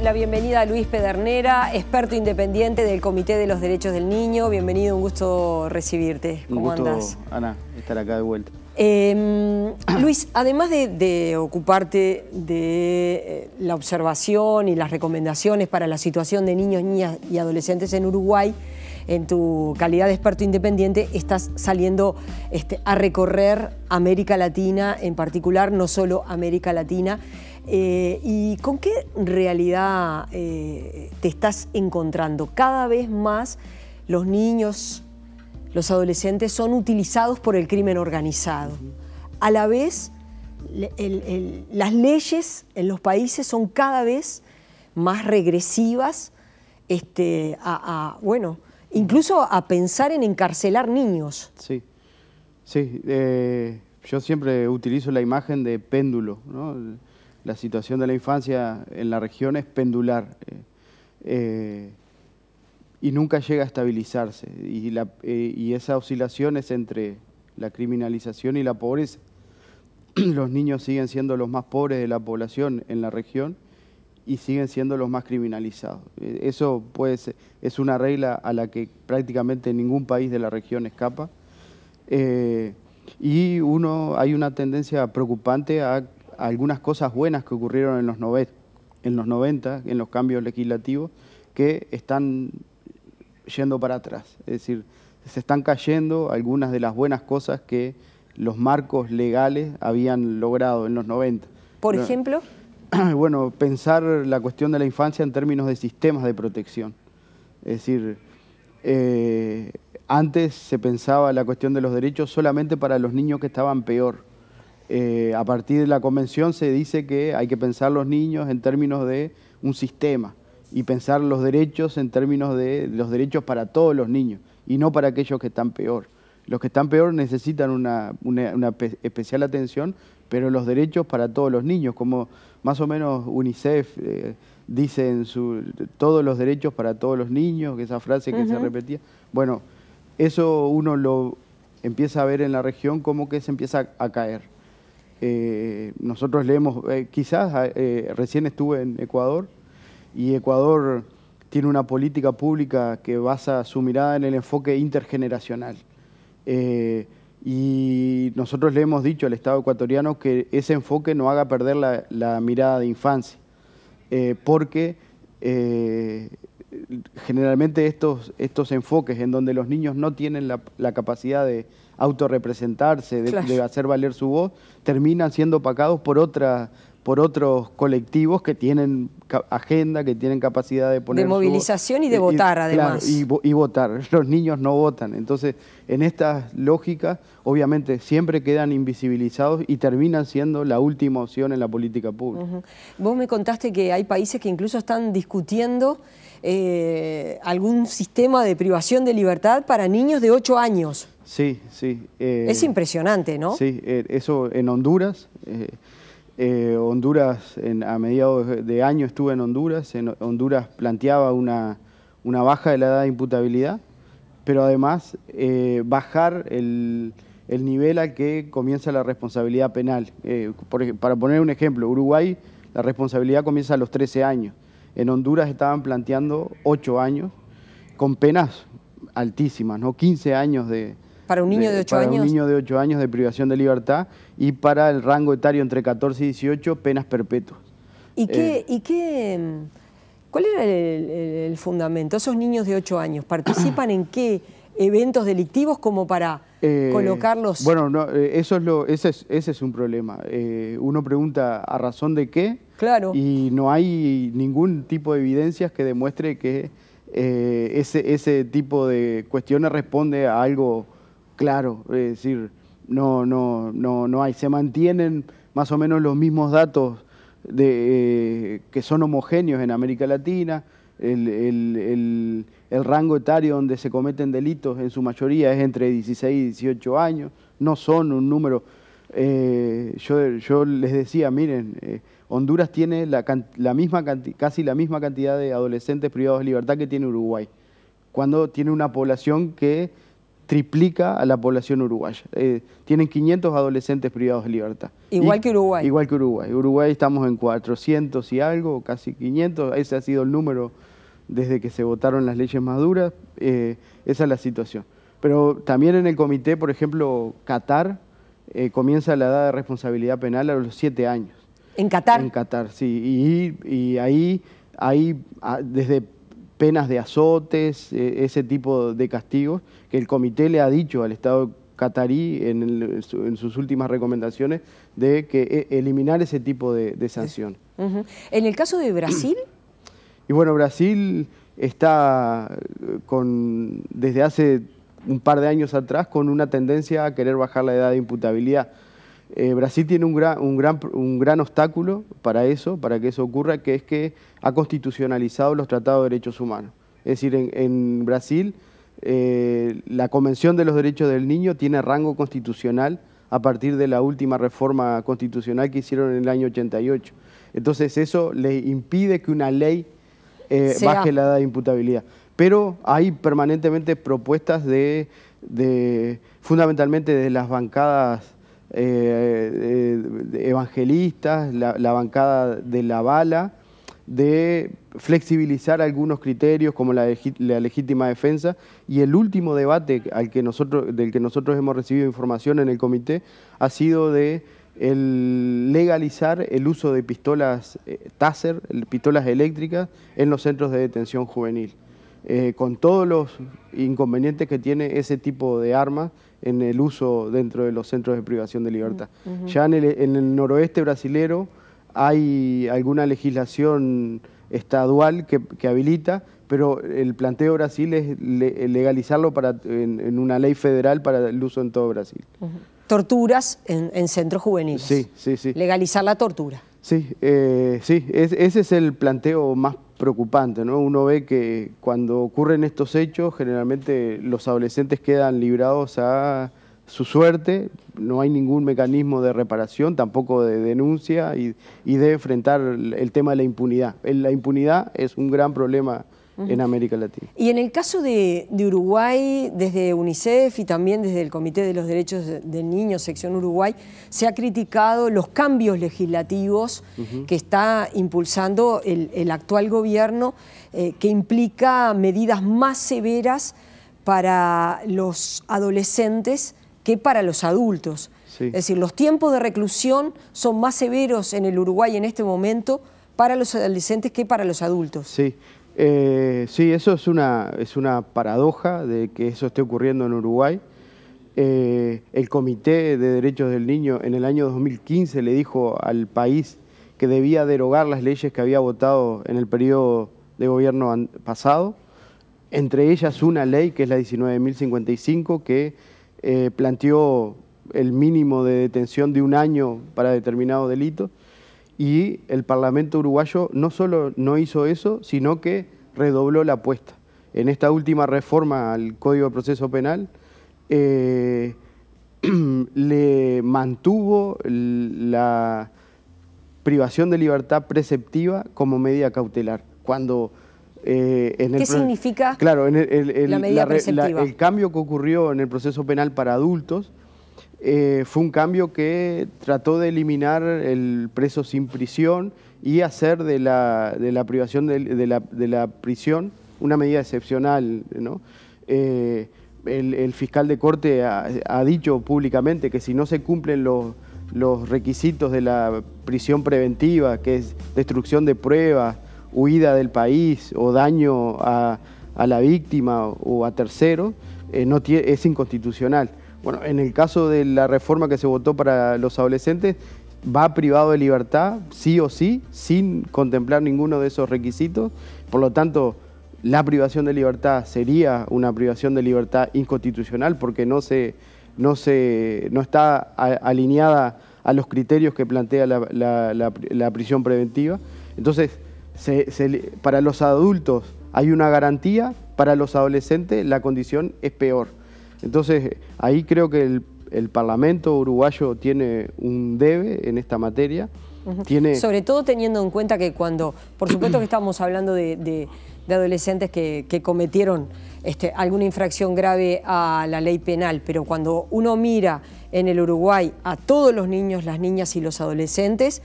la bienvenida a Luis Pedernera, experto independiente del Comité de los Derechos del Niño. Bienvenido, un gusto recibirte. ¿Cómo un Ana, estar acá de vuelta. Em, Luis, además de, ocuparte de eh, la observación y las recomendaciones para la situación de niños, niñas y adolescentes en Uruguay, en tu calidad de experto independiente estás saliendo este, a recorrer América Latina, en particular no solo América Latina, eh, ¿Y con qué realidad eh, te estás encontrando? Cada vez más los niños, los adolescentes son utilizados por el crimen organizado. A la vez, las leyes en los países son cada vez más regresivas este, a, bueno, incluso a pensar en encarcelar niños. Sí, sí. Eh, yo siempre utilizo la imagen de péndulo, ¿no? la situación de la infancia en la región es pendular eh, eh, y nunca llega a estabilizarse. Eh, y, esa oscilación es entre la criminalización y la pobreza. Los niños siguen siendo los más pobres de la población en la región y siguen siendo los más criminalizados. Eso pues, es una regla a la que prácticamente ningún país de la región escapa. y uno, hay una tendencia preocupante a algunas cosas buenas que ocurrieron en los, en los 90, en los cambios legislativos, que están yendo para atrás. Es decir, se están cayendo algunas de las buenas cosas que los marcos legales habían logrado en los 90. ¿Por ejemplo? Bueno, pensar la cuestión de la infancia en términos de sistemas de protección. Es decir, eh, antes se pensaba la cuestión de los derechos solamente para los niños que estaban peor. Eh, a partir de la convención se dice que hay que pensar los niños en términos de un sistema y pensar los derechos en términos de los derechos para todos los niños y no para aquellos que están peor. Los que están peor necesitan una, especial atención, pero los derechos para todos los niños, como más o menos UNICEF eh, dice en su todos los derechos para todos los niños, que esa frase que se repetía. Bueno, eso uno lo empieza a ver en la región como que se empieza a caer. Eh, nosotros leemos, hemos, eh, quizás ah, eh, recién estuve en Ecuador y Ecuador tiene una política pública que basa su mirada en el enfoque intergeneracional. y nosotros le hemos dicho al Estado ecuatoriano que ese enfoque no haga perder la, la mirada de infancia, porque generalmente estos, estos enfoques en donde los niños no tienen la, capacidad de autorrepresentarse, de, de hacer valer su voz, terminan siendo opacados por otras por otros colectivos que tienen agenda, que tienen capacidad de poner... De movilización y de votar, además. y, votar. Los niños no votan. Entonces, en estas lógicas, obviamente, siempre quedan invisibilizados y terminan siendo la última opción en la política pública. Vos me contaste que hay países que incluso están discutiendo eh, algún sistema de privación de libertad para niños de 8 años. Sí, sí. Eh, es impresionante, ¿no? Sí, eh, eso en Honduras... Eh, Honduras, a mediados de año estuve en Honduras, en Honduras planteaba una, baja de la edad de imputabilidad, pero además eh, bajar el, nivel a que comienza la responsabilidad penal. Eh, para poner un ejemplo, Uruguay la responsabilidad comienza a los 13 años, en Honduras estaban planteando 8 años con penas altísimas, ¿no? 15 años de, ¿Para un niño de 8 años? un niño de 8 años de privación de libertad y para el rango etario entre 14 y 18 penas perpetuas. ¿Y qué, eh, ¿y qué mm, cuál era el, fundamento? ¿Esos niños de 8 años participan en qué eventos delictivos como para eh, colocarlos? Bueno, no, eh, eso es lo, ese, es, ese es un problema. uno pregunta a razón de qué claro. y no hay ningún tipo de evidencias que demuestre que ese, ese tipo de cuestiones responde a algo claro, es decir, no, no, no, no hay. Se mantienen más o menos los mismos datos de, eh, que son homogéneos en América Latina. El, rango etario donde se cometen delitos en su mayoría es entre 16 y 18 años. No son un número... Eh, yo, les decía, miren, eh, Honduras tiene la, la misma casi la misma cantidad de adolescentes privados de libertad que tiene Uruguay, cuando tiene una población que triplica a la población uruguaya. Eh, tienen 500 adolescentes privados de libertad. Igual que Uruguay. Igual que Uruguay. Uruguay estamos en 400 y algo, casi 500. Ese ha sido el número desde que se votaron las leyes maduras. Eh, esa es la situación. Pero también en el comité, por ejemplo, Qatar eh, comienza la edad de responsabilidad penal a los 7 años. ¿En Qatar? En Qatar, sí. Y, y ahí, ahí ah, desde penas de azotes, e, ese tipo de castigos, que el comité le ha dicho al Estado catarí en, sus últimas recomendaciones de que e, eliminar ese tipo de, sanción. En el caso de Brasil... Y bueno, Brasil está eh, con, desde hace un par de años atrás con una tendencia a querer bajar la edad de imputabilidad. Eh, Brasil tiene un gran, obstáculo para eso, para que eso ocurra, que es que ha constitucionalizado los tratados de derechos humanos. Es decir, en, Brasil eh, la Convención de los Derechos del Niño tiene rango constitucional a partir de la última reforma constitucional que hicieron en el año 88. Entonces eso le impide que una ley eh, baje la edad de imputabilidad. Pero hay permanentemente propuestas de, fundamentalmente de las bancadas eh, eh, evangelistas, la, bancada de la bala, de flexibilizar algunos criterios como la, legítima defensa y el último debate al que nosotros, del que nosotros hemos recibido información en el comité ha sido de legalizar el uso de pistolas eh, taser, pistolas eléctricas en los centros de detención juvenil. Eh, con todos los inconvenientes que tiene ese tipo de armas en el uso dentro de los centros de privación de libertad. Ya en el, noroeste brasilero hay alguna legislación estadual que, habilita, pero el planteo de Brasil es legalizarlo para, en, una ley federal para el uso en todo Brasil. Torturas en, en, centros juveniles. Sí, sí, sí. Legalizar la tortura. Sí, eh, sí, ese es el planteo más preocupante, ¿no? Uno ve que cuando ocurren estos hechos, generalmente los adolescentes quedan librados a su suerte, no hay ningún mecanismo de reparación, tampoco de denuncia y, y de enfrentar el tema de la impunidad. La impunidad es un gran problema en América Latina. Y en el caso de, Uruguay, desde UNICEF y también desde el Comité de los Derechos del Niño, sección Uruguay, se ha criticado los cambios legislativos que está impulsando el, actual gobierno, eh, que implica medidas más severas para los adolescentes que para los adultos. Es decir, los tiempos de reclusión son más severos en el Uruguay en este momento para los adolescentes que para los adultos. Sí, eh, sí, eso es una, es una paradoja de que eso esté ocurriendo en Uruguay. Eh, el Comité de Derechos del Niño en el año 2015 le dijo al país que debía derogar las leyes que había votado en el periodo de gobierno pasado, entre ellas una ley que es la 19.055 que eh, planteó el mínimo de detención de un año para determinado delito y el Parlamento uruguayo no solo no hizo eso, sino que redobló la apuesta. En esta última reforma al Código de Proceso Penal, eh, le mantuvo la privación de libertad preceptiva como medida cautelar. Cuando eh, en ¿Qué significa? Claro, la medida preceptiva? el cambio que ocurrió en el proceso penal para adultos eh, fue un cambio que trató de eliminar el preso sin prisión y hacer de la, privación de, la, prisión una medida excepcional. Eh, el, fiscal de corte ha, dicho públicamente que si no se cumplen los, requisitos de la prisión preventiva, que es destrucción de pruebas, huida del país o daño a, la víctima o a terceros, eh, es inconstitucional. Bueno, en el caso de la reforma que se votó para los adolescentes, va privado de libertad, sí o sí, sin contemplar ninguno de esos requisitos. Por lo tanto, la privación de libertad sería una privación de libertad inconstitucional porque no, se, no, se, está alineada a los criterios que plantea la, prisión preventiva. Entonces, para los adultos hay una garantía, para los adolescentes la condición es peor. Entonces, ahí creo que el, Parlamento uruguayo tiene un debe en esta materia. Sobre todo teniendo en cuenta que cuando, por supuesto que estamos hablando de, adolescentes que, cometieron este, alguna infracción grave a la ley penal, pero cuando uno mira en el Uruguay a todos los niños, las niñas y los adolescentes,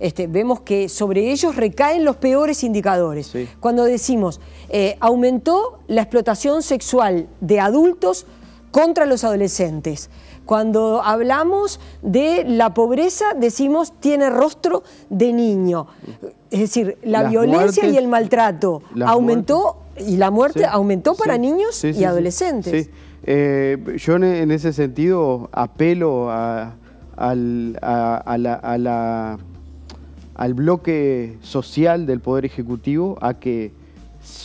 este, vemos que sobre ellos recaen los peores indicadores. Cuando decimos, eh, aumentó la explotación sexual de adultos contra los adolescentes. Cuando hablamos de la pobreza, decimos tiene rostro de niño. Es decir, la violencia y el maltrato aumentó y la muerte aumentó para niños y adolescentes. Eh, yo en ese sentido apelo al, a la, al bloque social del Poder Ejecutivo a que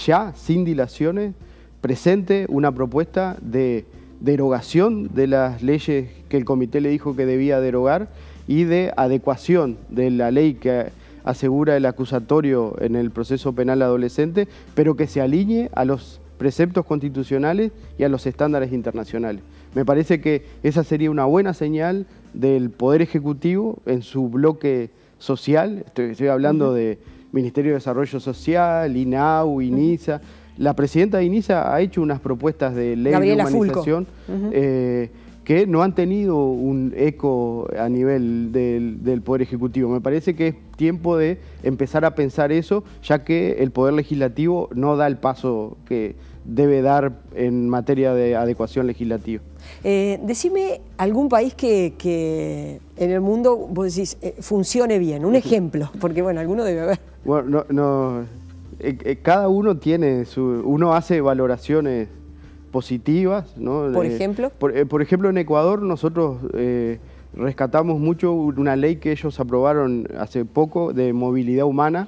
ya, sin dilaciones, presente una propuesta de derogación de las leyes que el comité le dijo que debía derogar y de adecuación de la ley que asegura el acusatorio en el proceso penal adolescente, pero que se alinee a los preceptos constitucionales y a los estándares internacionales. Me parece que esa sería una buena señal del Poder Ejecutivo en su bloque social, estoy, hablando de Ministerio de Desarrollo Social, INAU, INISA, la presidenta de INISA ha hecho unas propuestas de ley de humanización eh, que no han tenido un eco a nivel del, Poder Ejecutivo. Me parece que es tiempo de empezar a pensar eso, ya que el Poder Legislativo no da el paso que debe dar en materia de adecuación legislativa. Eh, decime algún país que, en el mundo, eh, funcione bien, un ejemplo, porque bueno, alguno debe haber. Bueno, no, no eh, eh, cada uno tiene su, uno hace valoraciones positivas, Por ejemplo. Eh, por, ejemplo, en Ecuador nosotros rescatamos mucho una ley que ellos aprobaron hace poco de movilidad humana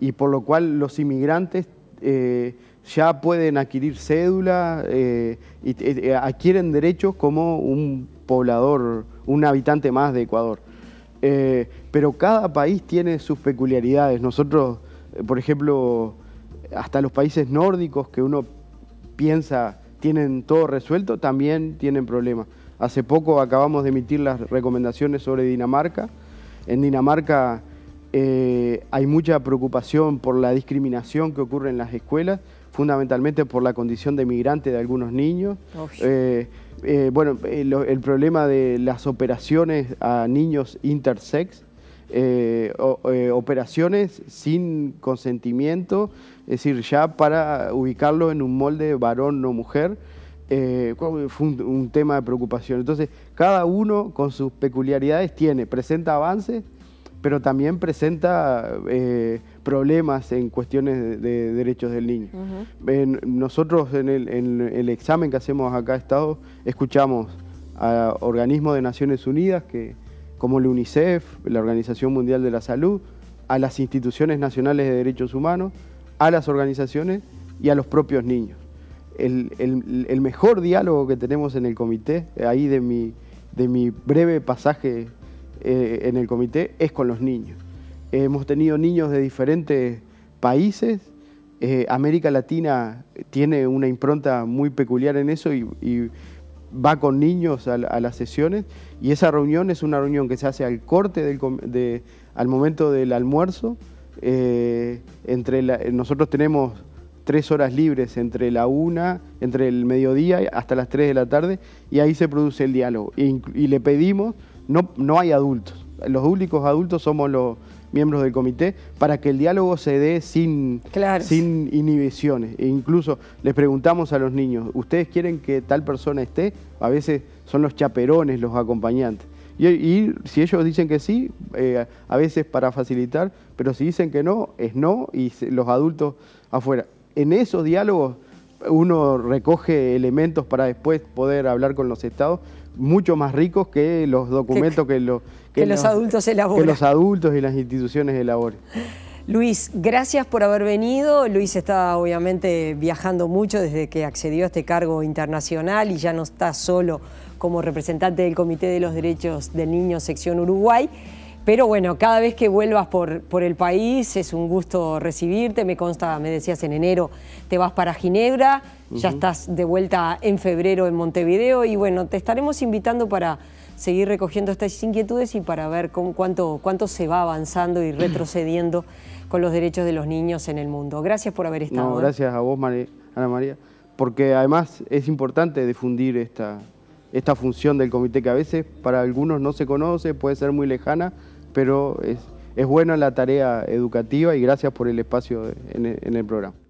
y por lo cual los inmigrantes ya pueden adquirir cédula y adquieren derechos como un poblador, un habitante más de Ecuador. pero cada país tiene sus peculiaridades. Nosotros por ejemplo, hasta los países nórdicos que uno piensa tienen todo resuelto, también tienen problemas. Hace poco acabamos de emitir las recomendaciones sobre Dinamarca. En Dinamarca eh, hay mucha preocupación por la discriminación que ocurre en las escuelas, fundamentalmente por la condición de migrante de algunos niños. Eh, eh, bueno, el, problema de las operaciones a niños intersex, eh, eh, operaciones sin consentimiento, es decir, ya para ubicarlo en un molde varón o mujer, eh, fue un, tema de preocupación. Entonces, cada uno con sus peculiaridades tiene, presenta avances, pero también presenta problemas en cuestiones de, derechos del niño. nosotros en el, examen que hacemos acá Estado, escuchamos a organismos de Naciones Unidas que como la UNICEF, la Organización Mundial de la Salud, a las instituciones nacionales de derechos humanos, a las organizaciones y a los propios niños. El, mejor diálogo que tenemos en el comité, eh, ahí de mi, de mi breve pasaje eh, en el comité, es con los niños. hemos tenido niños de diferentes países, eh, América Latina tiene una impronta muy peculiar en eso y va con niños a, las sesiones y esa reunión es una reunión que se hace al corte, del, al momento del almuerzo. Eh, entre nosotros tenemos tres horas libres entre la una, entre el mediodía hasta las tres de la tarde y ahí se produce el diálogo. E y, le pedimos, no, no hay adultos, los únicos adultos somos los miembros del comité para que el diálogo se dé sin, sin inhibiciones. E incluso les preguntamos a los niños, ¿ustedes quieren que tal persona esté? A veces son los chaperones, los acompañantes. Y, si ellos dicen que sí, eh, a veces para facilitar, pero si dicen que no, es no y los adultos afuera. En esos diálogos uno recoge elementos para después poder hablar con los estados mucho más ricos que los documentos que, los, adultos Que los adultos y las instituciones elaboran. Luis, gracias por haber venido. Luis está obviamente viajando mucho desde que accedió a este cargo internacional y ya no está solo como representante del Comité de los Derechos del Niño Sección Uruguay. Pero bueno, cada vez que vuelvas por, por el país es un gusto recibirte. Me consta, me decías en enero, te vas para Ginebra, ya estás de vuelta en febrero en Montevideo y bueno, te estaremos invitando para seguir recogiendo estas inquietudes y para ver con cuánto, cuánto se va avanzando y retrocediendo con los derechos de los niños en el mundo. Gracias por haber estado. No, gracias a vos, Ana María, porque además es importante difundir esta, esta función del comité que a veces para algunos no se conoce, puede ser muy lejana, pero es, buena la tarea educativa y gracias por el espacio en el programa.